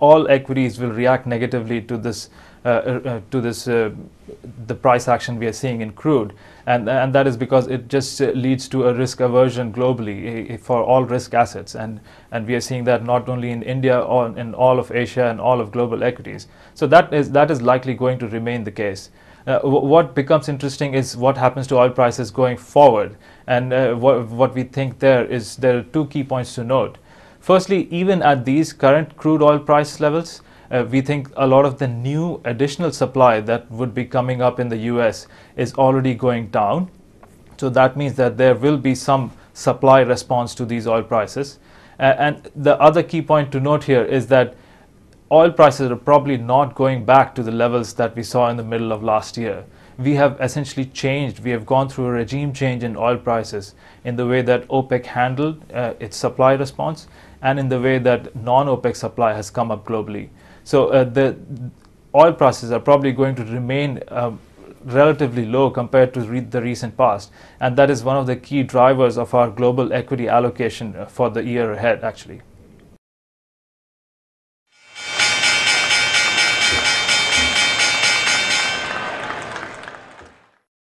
all equities will react negatively to this uh, uh, uh, to this uh, the price action we are seeing in crude and and that is because it just uh, leads to a risk aversion globally eh, eh, for all risk assets and and we are seeing that not only in India or in all of Asia and all of global equities so that is that is likely going to remain the case uh, what becomes interesting is what happens to oil prices going forward and what what we think there is there are two key points to note Firstly, even at these current crude oil price levels, uh, we think a lot of the new additional supply that would be coming up in the US is already going down. So that means that there will be some supply response to these oil prices. Uh, and the other key point to note here is that oil prices are probably not going back to the levels that we saw in the middle of last year we have essentially changed. We have gone through a regime change in oil prices in the way that OPEC handled uh, its supply response and in the way that non-OPEC supply has come up globally. So uh, the oil prices are probably going to remain um, relatively low compared to re the recent past. And that is one of the key drivers of our global equity allocation uh, for the year ahead, actually.